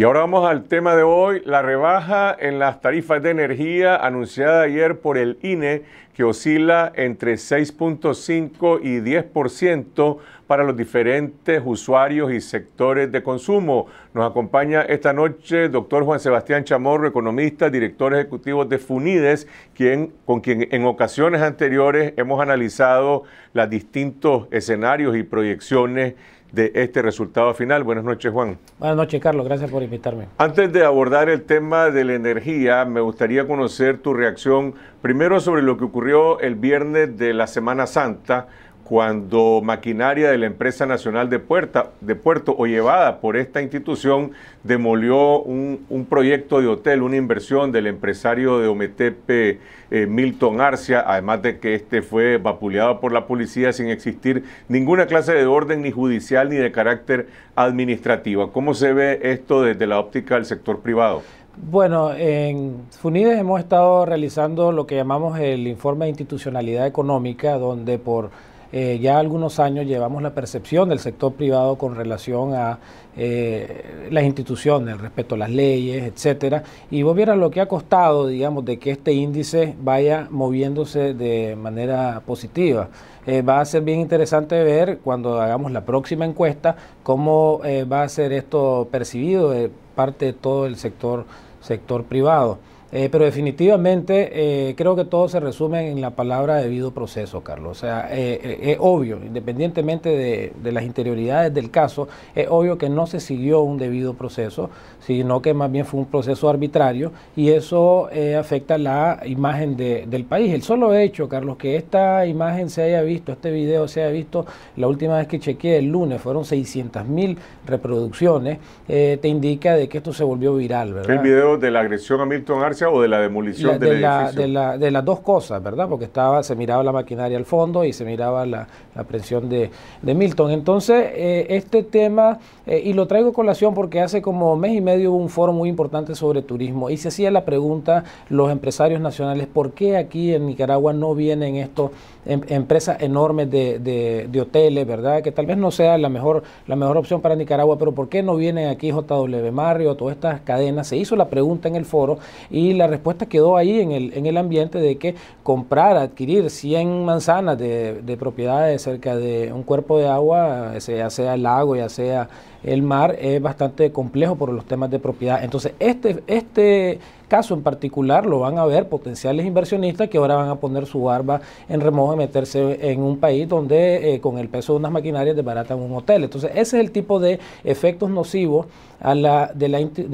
Y ahora vamos al tema de hoy, la rebaja en las tarifas de energía anunciada ayer por el INE, que oscila entre 6.5 y 10% para los diferentes usuarios y sectores de consumo. Nos acompaña esta noche el doctor Juan Sebastián Chamorro, economista, director ejecutivo de FUNIDES, quien, con quien en ocasiones anteriores hemos analizado los distintos escenarios y proyecciones de este resultado final. Buenas noches, Juan. Buenas noches, Carlos. Gracias por invitarme. Antes de abordar el tema de la energía, me gustaría conocer tu reacción primero sobre lo que ocurrió el viernes de la Semana Santa cuando maquinaria de la empresa nacional de, Puerta, de Puerto o llevada por esta institución demolió un, proyecto de hotel, una inversión del empresario de Ometepe eh, Milton Arcia, además de que este fue vapuleado por la policía sin existir ninguna clase de orden ni judicial ni de carácter administrativo. ¿Cómo se ve esto desde la óptica del sector privado? Bueno, en FUNIDES hemos estado realizando lo que llamamos el informe de institucionalidad económica, donde por eh, ya algunos años llevamos la percepción del sector privado con relación a eh, las instituciones, respecto a las leyes, etcétera. Y vos vieras lo que ha costado, digamos, de que este índice vaya moviéndose de manera positiva. Eh, va a ser bien interesante ver cuando hagamos la próxima encuesta cómo va a ser esto percibido de parte de todo el sector sector privado. Eh, pero definitivamente eh, creo que todo se resume en la palabra debido proceso, Carlos. O sea, eh, es obvio, independientemente de, las interioridades del caso, es obvio que no se siguió un debido proceso, sino que más bien fue un proceso arbitrario y eso afecta la imagen de, del país. El solo hecho, Carlos, que esta imagen se haya visto, este video se haya visto, la última vez que chequeé el lunes fueron 600 mil reproducciones, te indica de que esto se volvió viral, ¿verdad? El video de la agresión a Milton Arce o de la demolición de La, de, de, las dos cosas, ¿verdad? Porque estaba, se miraba la maquinaria al fondo y se miraba la, presión de, Milton. Entonces, eh, este tema, eh, y lo traigo a colación porque hace como mes y medio hubo un foro muy importante sobre turismo y se hacía la pregunta los empresarios nacionales, ¿por qué aquí en Nicaragua no vienen estos Em, empresas enormes de, hoteles, ¿verdad? Que tal vez no sea la mejor, la mejor opción para Nicaragua, pero ¿por qué no vienen aquí JW Mario, todas estas cadenas? Se hizo la pregunta en el foro y la respuesta quedó ahí en el, en el ambiente de que comprar, adquirir 100 manzanas de, de propiedades cerca de un cuerpo de agua, ya sea el lago, ya sea el mar, es bastante complejo por los temas de propiedad. Entonces, este, este caso en particular lo van a ver potenciales inversionistas que ahora van a poner su barba en remojo y meterse en un país donde eh, con el peso de unas maquinarias desbaratan un hotel. Entonces, ese es el tipo de efectos nocivos a la, de,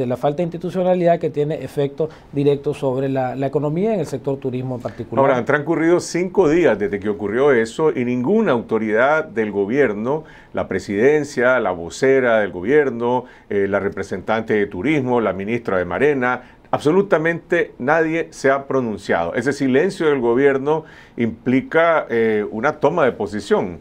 la, falta de institucionalidad que tiene efectos directos sobre la, economía en el sector turismo en particular. Ahora, han transcurrido cinco días desde que ocurrió eso y ninguna autoridad del gobierno, la presidencia, la vocera del gobierno, eh, la representante de turismo, la ministra de Marena, absolutamente nadie se ha pronunciado. Ese silencio del gobierno implica eh, una toma de posición.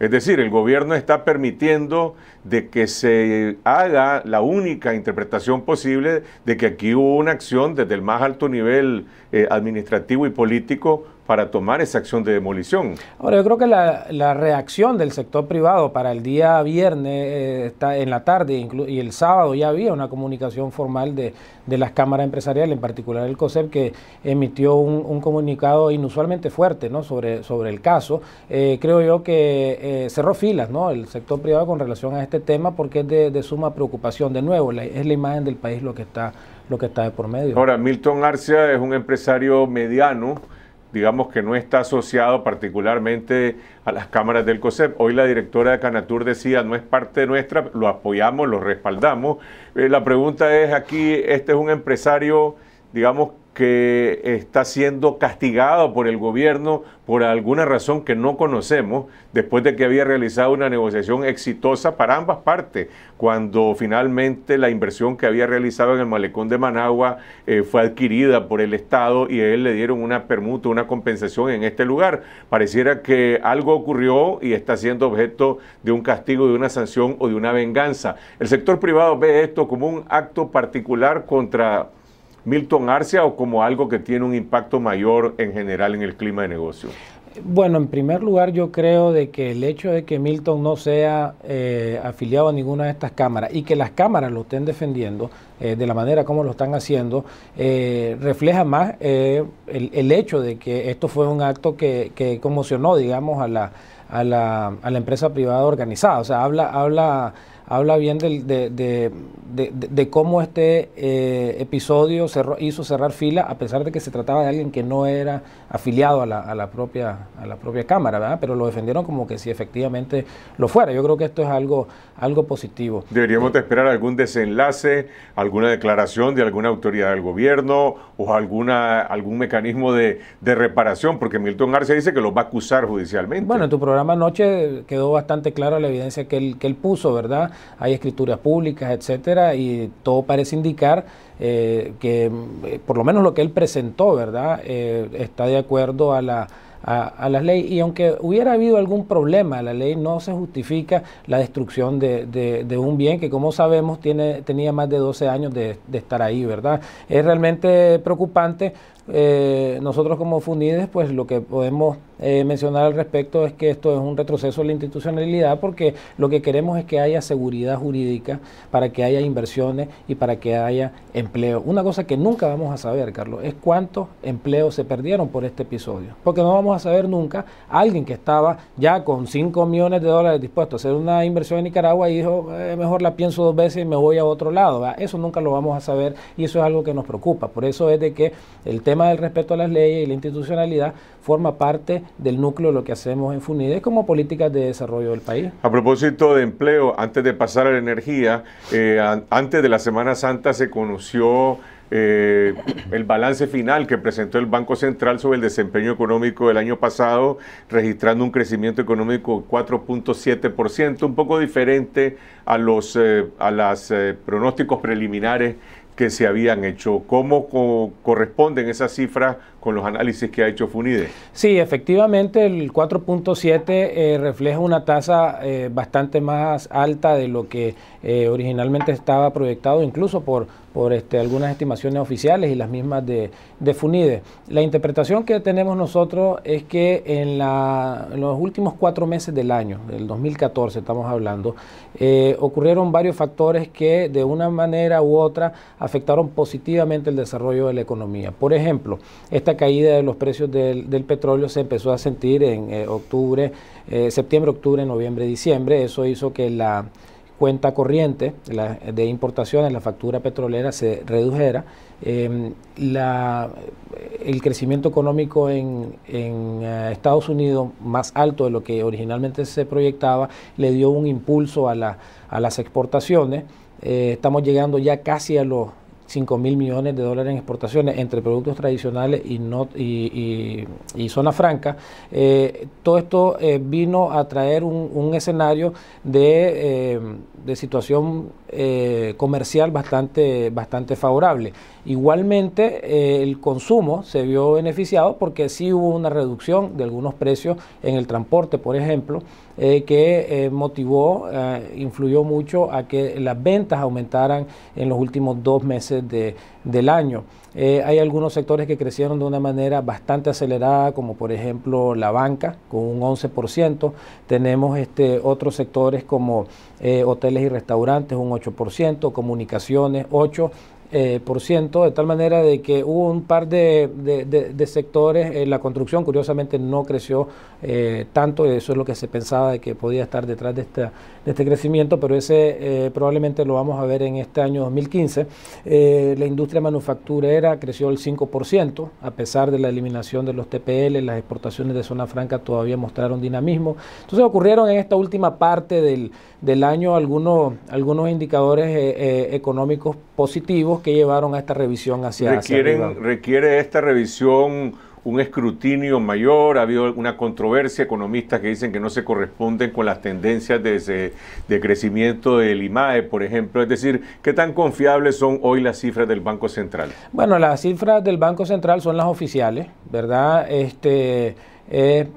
Es decir, el gobierno está permitiendo de que se haga la única interpretación posible de que aquí hubo una acción desde el más alto nivel eh, administrativo y político para tomar esa acción de demolición. Ahora, yo creo que la, reacción del sector privado para el día viernes, eh, está en la tarde y el sábado ya había una comunicación formal de, las cámaras empresariales, en particular el COSEP, que emitió un, comunicado inusualmente fuerte ¿no? sobre, sobre el caso. Eh, creo yo que eh, cerró filas ¿no? el sector privado con relación a este tema porque es de, suma preocupación. De nuevo, es la imagen del país lo que está, lo que está de por medio. Ahora, Milton Arcia es un empresario mediano digamos que no está asociado particularmente a las cámaras del COSEP. Hoy la directora de Canatur decía, no es parte nuestra, lo apoyamos, lo respaldamos. Eh, la pregunta es aquí, este es un empresario, digamos, que está siendo castigado por el gobierno por alguna razón que no conocemos, después de que había realizado una negociación exitosa para ambas partes, cuando finalmente la inversión que había realizado en el malecón de Managua eh, fue adquirida por el Estado y a él le dieron una permuta, una compensación en este lugar. Pareciera que algo ocurrió y está siendo objeto de un castigo, de una sanción o de una venganza. El sector privado ve esto como un acto particular contra Milton Arcia o como algo que tiene un impacto mayor en general en el clima de negocio? Bueno, en primer lugar yo creo de que el hecho de que Milton no sea eh, afiliado a ninguna de estas cámaras y que las cámaras lo estén defendiendo eh, de la manera como lo están haciendo, eh, refleja más el, hecho de que esto fue un acto que, que conmocionó, digamos, a la, a la, a la empresa privada organizada. O sea, habla, habla habla bien de, de, de, cómo este eh, episodio cerró, hizo cerrar fila, a pesar de que se trataba de alguien que no era afiliado a la, a la propia, a la propia Cámara, ¿verdad? pero lo defendieron como que si efectivamente lo fuera. Yo creo que esto es algo, algo positivo. Deberíamos de esperar algún desenlace, alguna declaración de alguna autoridad del gobierno o alguna, algún mecanismo de, de reparación, porque Milton Arce dice que lo va a acusar judicialmente. Bueno, en tu programa anoche quedó bastante clara la evidencia que que él puso, ¿verdad? hay escrituras públicas, etcétera, y todo parece indicar eh, que, eh, por lo menos lo que él presentó, ¿verdad?, eh, está de acuerdo a la. A, ley y aunque hubiera habido algún problema, la ley no se justifica la destrucción de, de, un bien que como sabemos tiene, tenía más de 12 años de, de estar ahí, ¿verdad? Es realmente preocupante eh, nosotros como Fundides, pues lo que podemos eh, mencionar al respecto es que esto es un retroceso de la institucionalidad porque lo que queremos es que haya seguridad jurídica para que haya inversiones y para que haya empleo. Una cosa que nunca vamos a saber, Carlos, es cuántos empleos se perdieron por este episodio, porque no vamos a saber nunca alguien que estaba ya con 5 millones de dólares dispuesto a hacer una inversión en Nicaragua y dijo, eh, mejor la pienso dos veces y me voy a otro lado. Eso nunca lo vamos a saber y eso es algo que nos preocupa. Por eso es de que el tema del respeto a las leyes y la institucionalidad forma parte del núcleo de lo que hacemos en FUNIDES como políticas de desarrollo del país. A propósito de empleo, antes de pasar a la energía, eh, antes de la Semana Santa se conoció eh, el balance final que presentó el Banco Central sobre el desempeño económico del año pasado, registrando un crecimiento económico 4.7%, un poco diferente a los eh, a las pronósticos preliminares que se habían hecho. ¿Cómo corresponden esas cifras con los análisis que ha hecho FUNIDE. Sí, efectivamente el 4.7 eh, refleja una tasa eh, bastante más alta de lo que eh, originalmente estaba proyectado incluso por, por este, algunas estimaciones oficiales y las mismas de, FUNIDE. La interpretación que tenemos nosotros es que en, los últimos cuatro meses del año, del 2014 estamos hablando, ocurrieron varios factores que de una manera u otra afectaron positivamente el desarrollo de la economía. Por ejemplo, caída de los precios del, petróleo se empezó a sentir en eh, octubre, eh, septiembre, octubre, noviembre, diciembre. Eso hizo que la cuenta corriente de importaciones, la factura petrolera se redujera. Em, el crecimiento económico en, eh, Estados Unidos, más alto de lo que originalmente se proyectaba, le dio un impulso a las exportaciones. estamos llegando ya casi a los 5 mil millones de dólares en exportaciones entre productos tradicionales y, no, y, zona franca. Eh, todo esto eh, vino a traer un, un escenario de, eh, de situación eh, comercial bastante, bastante favorable. Igualmente, eh, el consumo se vio beneficiado porque sí hubo una reducción de algunos precios en el transporte, por ejemplo, eh, que motivó, influyó mucho a que las ventas aumentaran en los últimos dos meses del año. hay algunos sectores que crecieron de una manera bastante acelerada, como por ejemplo la banca, con un 11%. Tenemos este, otros sectores como hoteles y restaurantes, un 8%, comunicaciones 8%, eh, ciento, de tal manera de que hubo un par de, sectores, eh, la construcción curiosamente no creció eh, tanto, eso es lo que se pensaba de que podía estar detrás de, este crecimiento, pero ese probablemente lo vamos a ver en este año 2015. la industria manufacturera creció el 5%, a pesar de la eliminación de los TPL, las exportaciones de zona franca todavía mostraron dinamismo. Entonces ocurrieron en esta última parte del, año algunos, algunos indicadores económicos positivos que llevaron a esta revisión hacia, Requieren, ¿Requiere esta revisión un escrutinio mayor? Ha habido una controversia, economistas que dicen que no se corresponden con las tendencias de, de crecimiento del IMAE, por ejemplo. Es decir, ¿qué tan confiables son hoy las cifras del Banco Central? Bueno, las cifras del Banco Central son las oficiales, ¿verdad? Este, eh,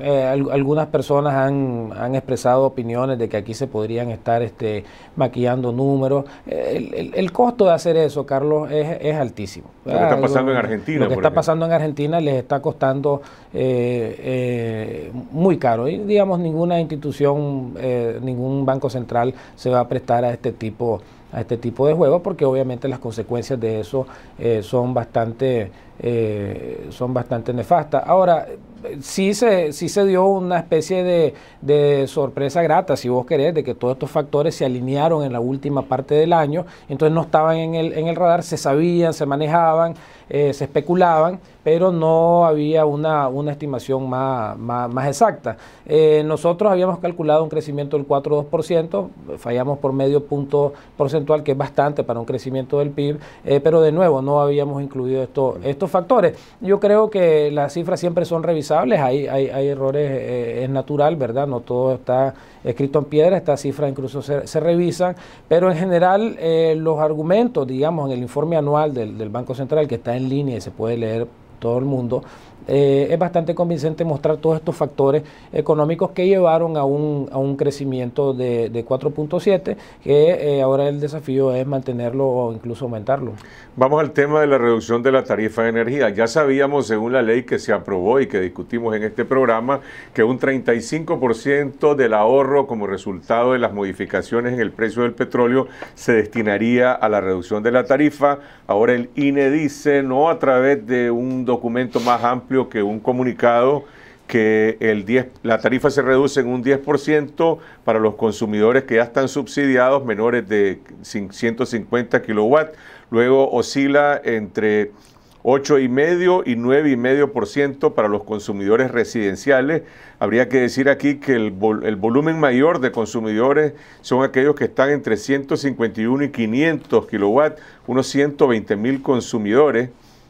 eh, algunas personas han, expresado opiniones de que aquí se podrían estar este, maquillando números. Eh, el, costo de hacer eso, Carlos, es, altísimo. Lo que está pasando en Argentina. Lo que está pasando en Argentina les está costando eh, muy caro. Y digamos, ninguna institución, ningún banco central se va a prestar a este tipo a este tipo de juego porque obviamente las consecuencias de eso son bastante son bastante nefastas ahora sí se, sí se dio una especie de, sorpresa grata, si vos querés, de que todos estos factores se alinearon en la última parte del año, entonces no estaban en el, en el radar, se sabían, se manejaban, eh, se especulaban, pero no había una, estimación más, exacta. Eh, nosotros habíamos calculado un crecimiento del 4,2%, fallamos por medio punto porcentual, que es bastante para un crecimiento del PIB, eh, pero de nuevo no habíamos incluido esto, estos factores. Yo creo que las cifras siempre son revisables, hay, hay, errores, eh, es natural, ¿verdad? No todo está escrito en piedra, estas cifras incluso se, revisan, pero en general los argumentos, digamos, en el informe anual del, del Banco Central, que está en línea y se puede leer todo el mundo, eh, es bastante convincente mostrar todos estos factores económicos que llevaron a un, crecimiento de, 4.7, que eh, ahora el desafío es mantenerlo o incluso aumentarlo. Vamos al tema de la reducción de la tarifa de energía. Ya sabíamos, según la ley que se aprobó y que discutimos en este programa, que un 35% del ahorro como resultado de las modificaciones en el precio del petróleo se destinaría a la reducción de la tarifa. Ahora el INE dice, no a través de un documento más amplio, que un comunicado que el la tarifa se reduce en un 10% para los consumidores que ya están subsidiados menores de 150 kilowatt luego oscila entre 8,5 y 9,5% para los consumidores residenciales. Habría que decir aquí que el, volumen mayor de consumidores son aquellos que están entre 151 y 500 kilowatts, unos 120 mil consumidores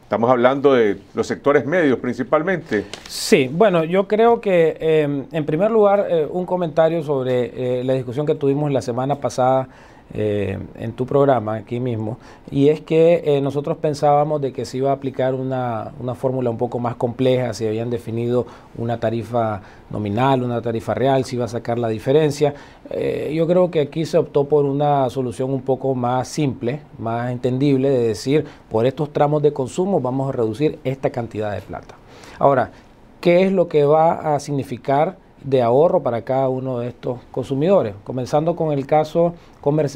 Estamos hablando de los sectores medios principalmente. Sí, bueno, yo creo que eh, en primer lugar eh, un comentario sobre eh, la discusión que tuvimos la semana pasada eh, en tu programa aquí mismo, y es que eh, nosotros pensábamos de que se iba a aplicar una, fórmula un poco más compleja, si habían definido una tarifa nominal, una tarifa real, si iba a sacar la diferencia. Eh, yo creo que aquí se optó por una solución un poco más simple, más entendible, de decir, por estos tramos de consumo vamos a reducir esta cantidad de plata. Ahora, ¿qué es lo que va a significar? de ahorro para cada uno de estos consumidores. Comenzando con el caso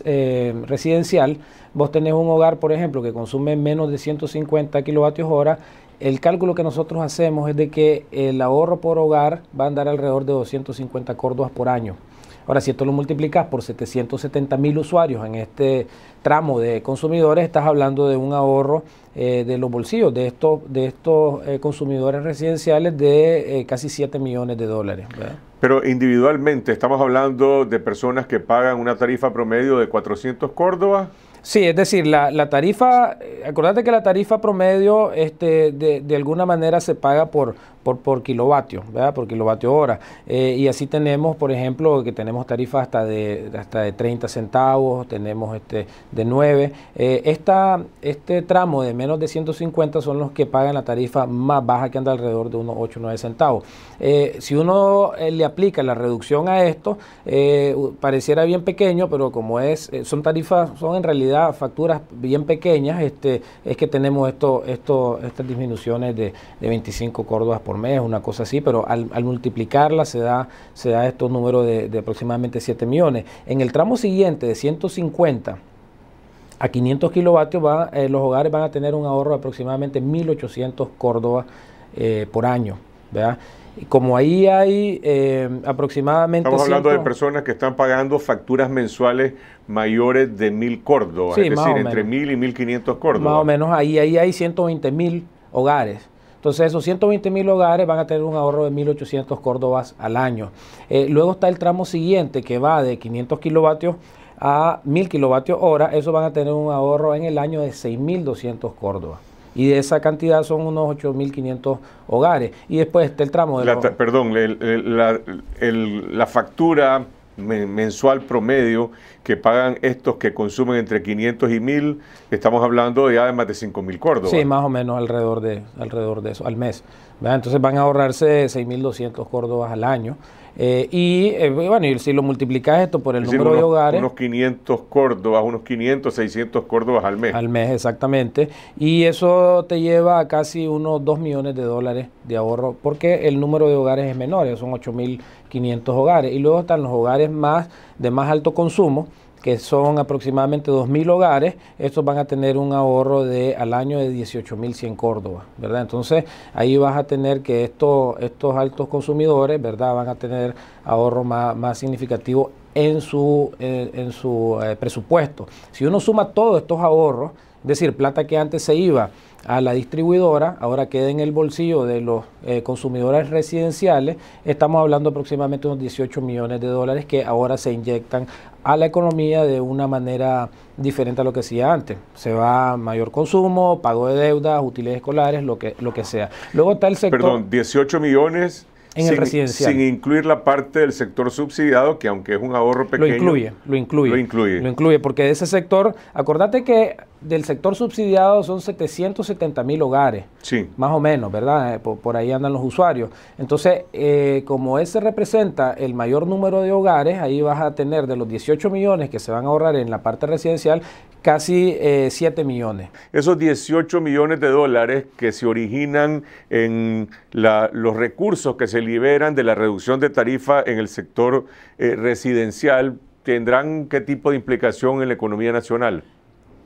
eh, residencial, vos tenés un hogar, por ejemplo, que consume menos de 150 kilovatios hora, el cálculo que nosotros hacemos es de que el ahorro por hogar va a andar alrededor de 250 córdobas por año. Ahora, si esto lo multiplicas por 770 mil usuarios en este tramo de consumidores, estás hablando de un ahorro eh, de los bolsillos de estos, de estos eh, consumidores residenciales de eh, casi 7 millones de dólares. Pero individualmente, estamos hablando de personas que pagan una tarifa promedio de 400 Córdobas. Sí, es decir, la, tarifa, acordate que la tarifa promedio este, de, de alguna manera se paga por, por, por kilovatio, ¿verdad? por kilovatio hora. Eh, y así tenemos, por ejemplo, que tenemos tarifas hasta de, hasta de 30 centavos, tenemos este de 9. Eh, este tramo de menos de 150 son los que pagan la tarifa más baja que anda alrededor de unos 8 o 9 centavos. Eh, si uno le aplica la reducción a esto, pareciera bien pequeño, pero como es, son tarifas, son en realidad facturas bien pequeñas, este, es que tenemos esto, esto, estas disminuciones de, de 25 córdobas por mes, una cosa así, pero al, multiplicarla se da, se da estos números de, aproximadamente 7 millones. En el tramo siguiente de 150 a 500 kilovatios va, eh, los hogares van a tener un ahorro de aproximadamente 1.800 Córdoba eh, por año. Y como ahí hay eh, aproximadamente... Estamos hablando de personas que están pagando facturas mensuales mayores de 1.000 córdobas, es decir, entre 1.000 y 1.500 Córdoba Más o menos, ahí, ahí hay 120.000 hogares. Entonces esos 120 mil hogares van a tener un ahorro de 1.800 córdobas al año. Eh, luego está el tramo siguiente que va de 500 kilovatios a 1.000 kilovatios hora. Eso van a tener un ahorro en el año de 6.200 córdobas y de esa cantidad son unos 8.500 hogares. Y después está el tramo de... Perdón, la, factura mensual promedio que pagan estos que consumen entre 500 y 1000, estamos hablando ya de más de 5000 córdobas. Sí, más o menos alrededor de, alrededor de eso, al mes. Entonces van a ahorrarse 6200 córdobas al año. Eh, eh, y bueno, si lo multiplicas esto por el número de hogares. Unos 500 córdobas, unos 500, 600 córdobas al mes. Al mes, exactamente. Y eso te lleva a casi unos 2 millones de dólares de ahorro, porque el número de hogares es menor, son 8 mil 500 hogares. Y luego están los hogares más de más alto consumo, que son aproximadamente 2.000 hogares, estos van a tener un ahorro de al año de 18.100 Córdoba, ¿verdad? Entonces ahí vas a tener que estos, estos altos consumidores, ¿verdad? Van a tener ahorro más, significativo en su, eh, en su eh, presupuesto. Si uno suma todos estos ahorros, es decir, plata que antes se iba a la distribuidora, ahora queda en el bolsillo de los eh, consumidores residenciales, estamos hablando aproximadamente de unos 18 millones de dólares que ahora se inyectan a la economía de una manera diferente a lo que hacía antes. Se va mayor consumo, pago de deudas, utilidades escolares, lo que, lo que sea. Luego está el sector... Perdón, 18 millones en el residencial. Sin incluir la parte del sector subsidiado, que aunque es un ahorro pequeño. Lo incluye, lo incluye. Lo incluye. Lo incluye, porque de ese sector, acordate que del sector subsidiado son 770 mil hogares. Sí. Más o menos, ¿verdad? Eh, por, ahí andan los usuarios. Entonces, eh, como ese representa el mayor número de hogares, ahí vas a tener de los 18 millones que se van a ahorrar en la parte residencial, casi 7 eh, millones. Esos 18 millones de dólares que se originan en los recursos que se liberan de la reducción de tarifa en el sector eh, residencial, ¿tendrán qué tipo de implicación en la economía nacional?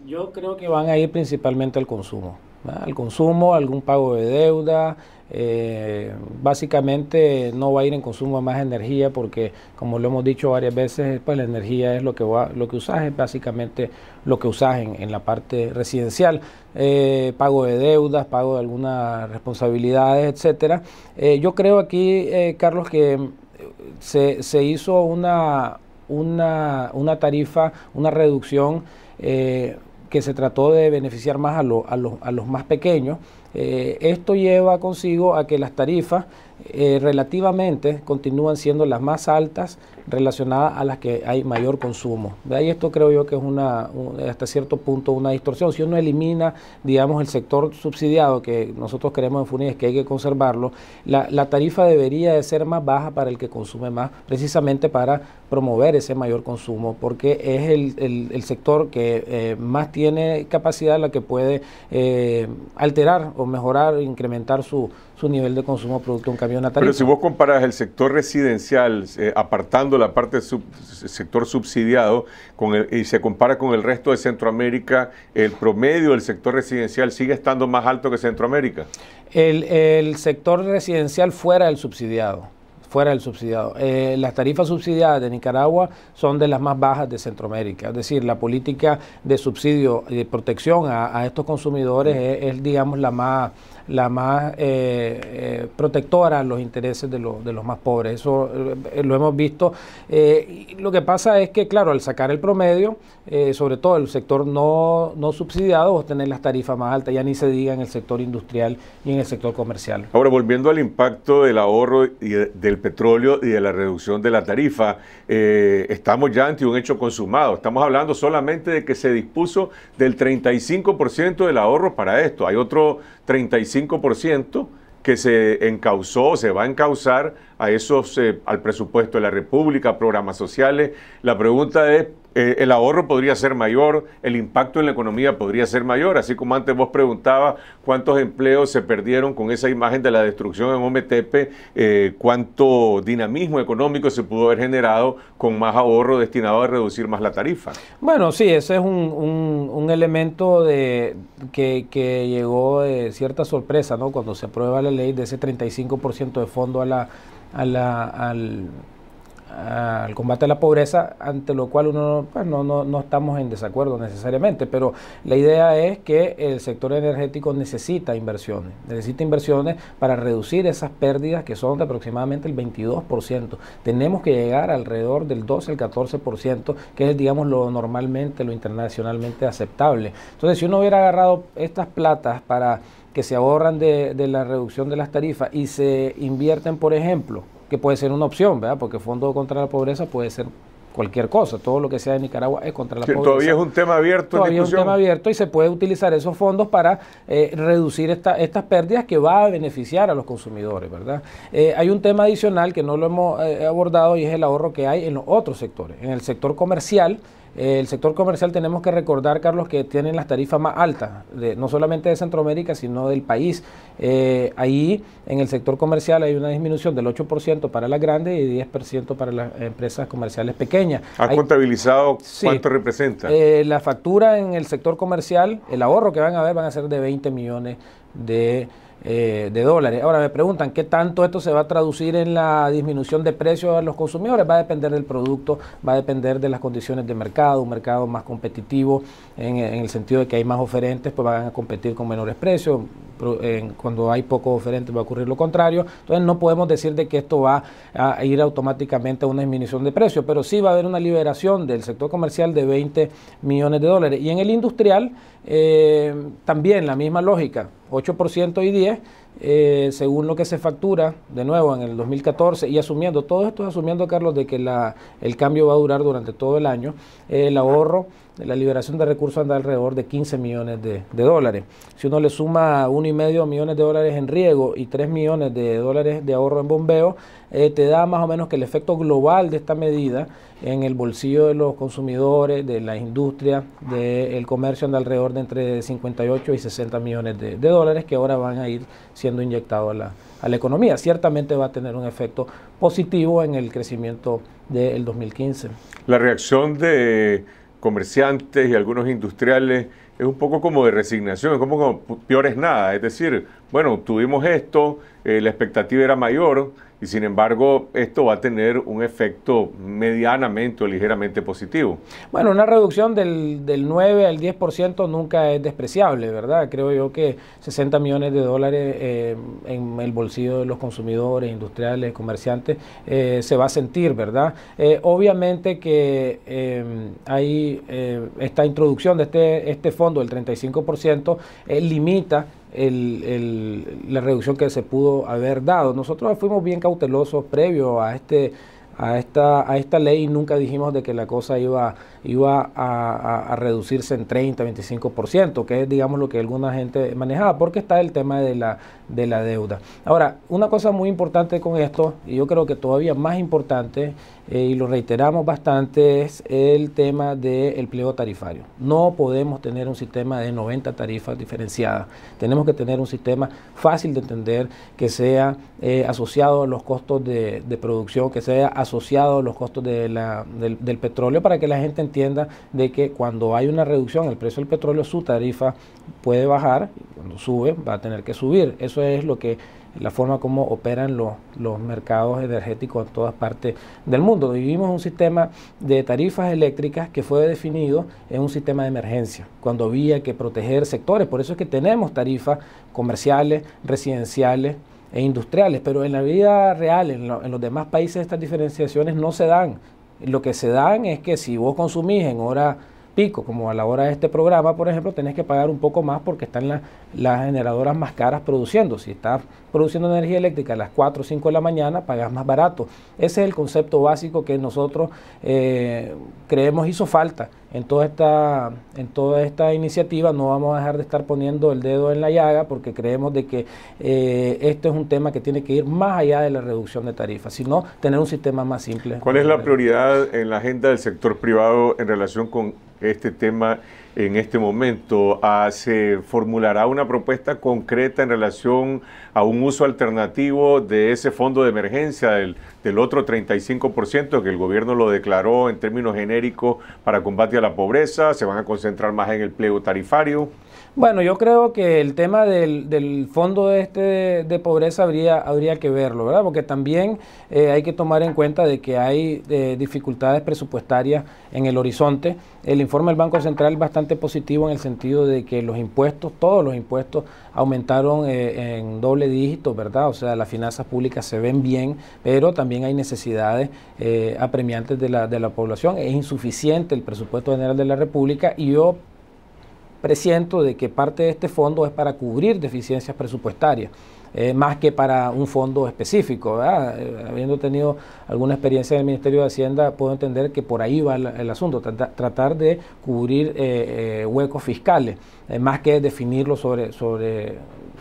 Yo creo que van a ir principalmente al consumo al consumo, algún pago de deuda. Eh, básicamente no va a ir en consumo a más energía porque, como lo hemos dicho varias veces, pues la energía es lo que va, lo que usas, es básicamente lo que usas en, en la parte residencial, eh, pago de deudas, pago de algunas responsabilidades, etcétera. Eh, yo creo aquí, Carlos, que se, hizo una, una, tarifa, una reducción que se trató de beneficiar más a, a, los, a los más pequeños. Eh, esto lleva consigo a que las tarifas eh, relativamente continúan siendo las más altas relacionadas a las que hay mayor consumo. De ahí esto creo yo que es una, hasta cierto punto una distorsión. Si uno elimina, digamos, el sector subsidiado, que nosotros creemos en FUNIDES que hay que conservarlo, la, la tarifa debería de ser más baja para el que consume más, precisamente para promover ese mayor consumo, porque es el, el, sector que eh, más tiene capacidad la que puede eh, alterar o mejorar, incrementar su, su nivel de consumo producto de un cambio natal. Pero si vos comparas el sector residencial, eh, apartando la parte del sector subsidiado, con y se compara con el resto de Centroamérica, el promedio del sector residencial sigue estando más alto que Centroamérica. El, el sector residencial fuera del subsidiado fuera del subsidiado. Eh, las tarifas subsidiadas de Nicaragua son de las más bajas de Centroamérica, es decir, la política de subsidio y de protección a, estos consumidores es, digamos, la más la más eh, eh, protectora a los intereses de, los más pobres. Eso eh, lo hemos visto. lo que pasa es que, claro, al sacar el promedio, sobre todo el sector no, no subsidiado, vos tenés las tarifas más altas, ya ni se diga en el sector industrial y en el sector comercial. Ahora, volviendo al impacto del ahorro y del petróleo y de la reducción de la tarifa, estamos ya ante un hecho consumado. Estamos hablando solamente de que se dispuso del 35% del ahorro para esto. Hay otro 35% 25% que se encausó, se va a encausar a esos, eh, al presupuesto de la República, programas sociales. La pregunta es, eh, el ahorro podría ser mayor, el impacto en la economía podría ser mayor, así como antes vos preguntabas cuántos empleos se perdieron con esa imagen de la destrucción en Ometepe, eh, cuánto dinamismo económico se pudo haber generado con más ahorro destinado a reducir más la tarifa. Bueno, sí, ese es un, elemento de, que, llegó de cierta sorpresa, ¿no? Cuando se aprueba la ley de ese 35% de fondo a la, al al combate a la pobreza, ante lo cual uno pues, no, estamos en desacuerdo necesariamente, pero la idea es que el sector energético necesita inversiones, necesita inversiones para reducir esas pérdidas que son de aproximadamente el 22%. Tenemos que llegar alrededor del 12 al 14%, que es, digamos, lo normalmente, lo internacionalmente aceptable. Entonces, si uno hubiera agarrado estas platas para que se ahorran de, de la reducción de las tarifas y se invierten, por ejemplo, que puede ser una opción, ¿verdad? Porque Fondo contra la Pobreza puede ser cualquier cosa, todo lo que sea de Nicaragua es contra la pobreza. pobreza. Todavía es un tema abierto. Todavía es un tema abierto y se puede utilizar esos fondos para eh, reducir estas pérdidas que va a beneficiar a los consumidores, ¿verdad? Eh, hay un tema adicional que no lo hemos eh, abordado y es el ahorro que hay en los otros sectores, en el sector comercial el sector comercial tenemos que recordar, Carlos, que tienen las tarifas más altas, no solamente de Centroamérica, sino del país. Eh, ahí en el sector comercial hay una disminución del 8% para las grandes y 10% para las empresas comerciales pequeñas. ¿Ha contabilizado cuánto representa? Eh, la factura en el sector comercial, el ahorro que van a ver van a ser de 20 millones de eh, de dólares. Ahora me preguntan qué tanto esto se va a traducir en la disminución de precios a los consumidores. Va a depender del producto, va a depender de las condiciones de mercado, un mercado más competitivo en, el sentido de que hay más oferentes, pues van a competir con menores precios. Eh, cuando hay pocos oferentes va a ocurrir lo contrario. Entonces no podemos decir de que esto va a ir automáticamente a una disminución de precios, pero sí va a haber una liberación del sector comercial de 20 millones de dólares. Y en el industrial eh, también la misma lógica 8% y 10%, eh, según lo que se factura, de nuevo, en el 2014, y asumiendo, todo esto asumiendo, Carlos, de que la, el cambio va a durar durante todo el año, el ahorro la liberación de recursos anda alrededor de 15 millones de, dólares. Si uno le suma 1,5 millones de dólares en riego y 3 millones de dólares de ahorro en bombeo, eh, te da más o menos que el efecto global de esta medida en el bolsillo de los consumidores, de la industria, del comercio anda alrededor de entre 58 y 60 millones de, dólares que ahora van a ir siendo inyectados a la, a la economía. Ciertamente va a tener un efecto positivo en el crecimiento del 2015. La reacción de comerciantes y algunos industriales, es un poco como de resignación, es como, como peor es nada, es decir, bueno, tuvimos esto, eh, la expectativa era mayor y sin embargo esto va a tener un efecto medianamente o ligeramente positivo. Bueno, una reducción del, del 9 al 10% nunca es despreciable, ¿verdad? Creo yo que 60 millones de dólares eh, en el bolsillo de los consumidores, industriales, comerciantes, eh, se va a sentir, ¿verdad? obviamente que hay esta introducción de este, este fondo del 35% limita el, la reducción que se pudo haber dado. Nosotros fuimos bien cautelosos previo a este a esta, a esta ley nunca dijimos de que la cosa iba, iba a, reducirse en 30, 25%, que es digamos lo que alguna gente manejaba, porque está el tema de la, de la deuda. Ahora, una cosa muy importante con esto, y yo creo que todavía más importante, eh, y lo reiteramos bastante, es el tema del de pliego tarifario. No podemos tener un sistema de 90 tarifas diferenciadas. Tenemos que tener un sistema fácil de entender, que sea eh, asociado a los costos de, producción, que sea asociado a los costos de la, del, del, petróleo, para que la gente entienda de que cuando hay una reducción en el precio del petróleo, su tarifa puede bajar, cuando sube, va a tener que subir. Eso es lo que la forma como operan los, mercados energéticos en todas partes del mundo. Vivimos un sistema de tarifas eléctricas que fue definido en un sistema de emergencia, cuando había que proteger sectores. Por eso es que tenemos tarifas comerciales, residenciales e industriales, pero en la vida real, en, en los demás países, estas diferenciaciones no se dan. Lo que se dan es que si vos consumís en hora pico, como a la hora de este programa, por ejemplo, tenés que pagar un poco más porque están las generadoras más caras produciendo. Si estás produciendo energía eléctrica a las 4 o 5 de la mañana, pagas más barato. Ese es el concepto básico que nosotros eh, creemos hizo falta en toda, esta, en toda esta iniciativa. No vamos a dejar de estar poniendo el dedo en la llaga porque creemos de que eh, esto es un tema que tiene que ir más allá de la reducción de tarifas, sino tener un sistema más simple. ¿Cuál es la prioridad en la agenda del sector privado en relación con este tema en este momento? Ah, ¿Se formulará una propuesta concreta en relación a un uso alternativo de ese fondo de emergencia del, otro 35% que el gobierno lo declaró en términos genéricos para combate a la pobreza? ¿Se van a concentrar más en el pliego tarifario? Bueno, yo creo que el tema del, del fondo este de, pobreza habría, habría que verlo, ¿verdad? Porque también eh, hay que tomar en cuenta de que hay eh, dificultades presupuestarias en el horizonte. El informe del Banco Central es bastante positivo en el sentido de que los impuestos, todos los impuestos aumentaron eh, en doble dígito, ¿verdad? O sea, las finanzas públicas se ven bien, pero también hay necesidades apremiantes de la, de la población. Es insuficiente el presupuesto general de la República y yo presiento de que parte de este fondo es para cubrir deficiencias presupuestarias. Eh, más que para un fondo específico. Eh, habiendo tenido alguna experiencia en el Ministerio de Hacienda, puedo entender que por ahí va el, asunto, tratar de cubrir eh, huecos fiscales, más que definirlo sobre, sobre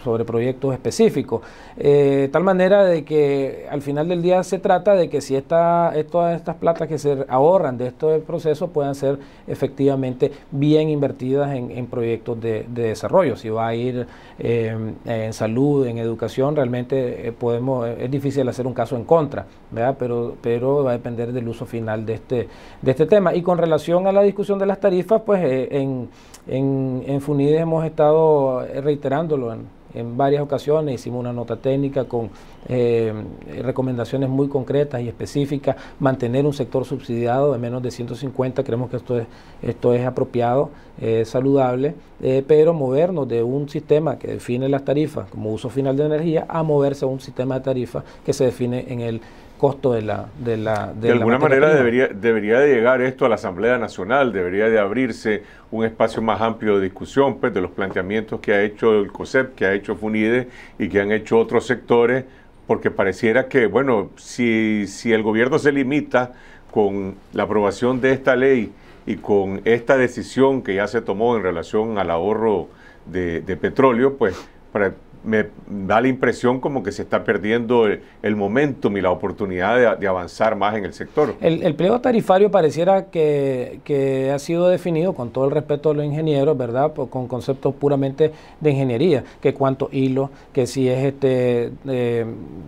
sobre proyectos específicos. Eh, tal manera de que al final del día se trata de que si esta, todas estas platas que se ahorran de estos proceso puedan ser efectivamente bien invertidas en, en proyectos de, de, desarrollo. Si va a ir eh, en salud, en educación, realmente eh, podemos, eh, es difícil hacer un caso en contra, ¿verdad? Pero, pero va a depender del uso final de este, de este tema. Y con relación a la discusión de las tarifas, pues en, en, en FUNIDES hemos estado reiterándolo en, en varias ocasiones, hicimos una nota técnica con eh, recomendaciones muy concretas y específicas, mantener un sector subsidiado de menos de 150, creemos que esto es, esto es apropiado, eh, saludable, eh, pero movernos de un sistema que define las tarifas como uso final de energía a moverse a un sistema de tarifas que se define en el costo de la... De, la, de, alguna manera debería, debería de llegar esto a la Asamblea Nacional, debería de abrirse un espacio más amplio de discusión pues, de los planteamientos que ha hecho el COSEP, que ha hecho FUNIDE y que han hecho otros sectores, porque pareciera que, bueno, si, si el gobierno se limita con la aprobación de esta ley y con esta decisión que ya se tomó en relación al ahorro de, petróleo, pues para, me da la impresión como que se está perdiendo el, momento momentum y la oportunidad de, avanzar más en el sector. El, pliego tarifario pareciera que, ha sido definido, con todo el respeto de los ingenieros, ¿verdad? con conceptos puramente de ingeniería, que cuánto hilo, que si es este, eh,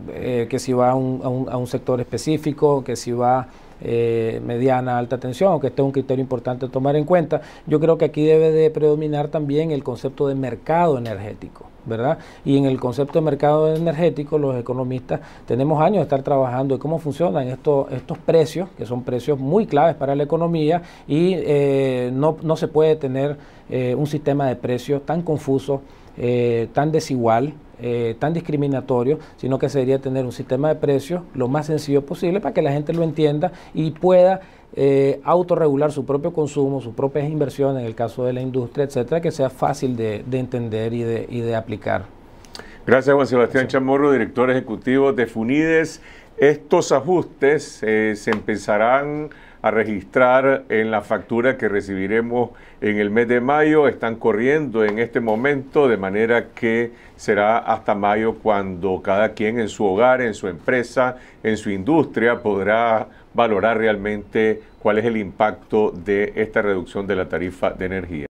eh, que si va a un, sector específico, que si va eh, mediana, alta tensión, aunque este es un criterio importante tomar en cuenta. Yo creo que aquí debe de predominar también el concepto de mercado energético. ¿verdad? Y en el concepto de mercado energético, los economistas tenemos años de estar trabajando de cómo funcionan estos, estos precios, que son precios muy claves para la economía, y eh, no, no, se puede tener eh, un sistema de precios tan confuso, eh, tan desigual, tan discriminatorio, sino que sería tener un sistema de precios lo más sencillo posible para que la gente lo entienda y pueda eh, autorregular su propio consumo, sus propias inversiones, en el caso de la industria, etcétera, que sea fácil de, entender y de, aplicar. Gracias, Juan Sebastián Chamorro, director ejecutivo de FUNIDES. Estos ajustes eh, se empezarán a registrar en la factura que recibiremos en el mes de mayo. Están corriendo en este momento, de manera que será hasta mayo cuando cada quien en su hogar, en su empresa, en su industria podrá valorar realmente cuál es el impacto de esta reducción de la tarifa de energía.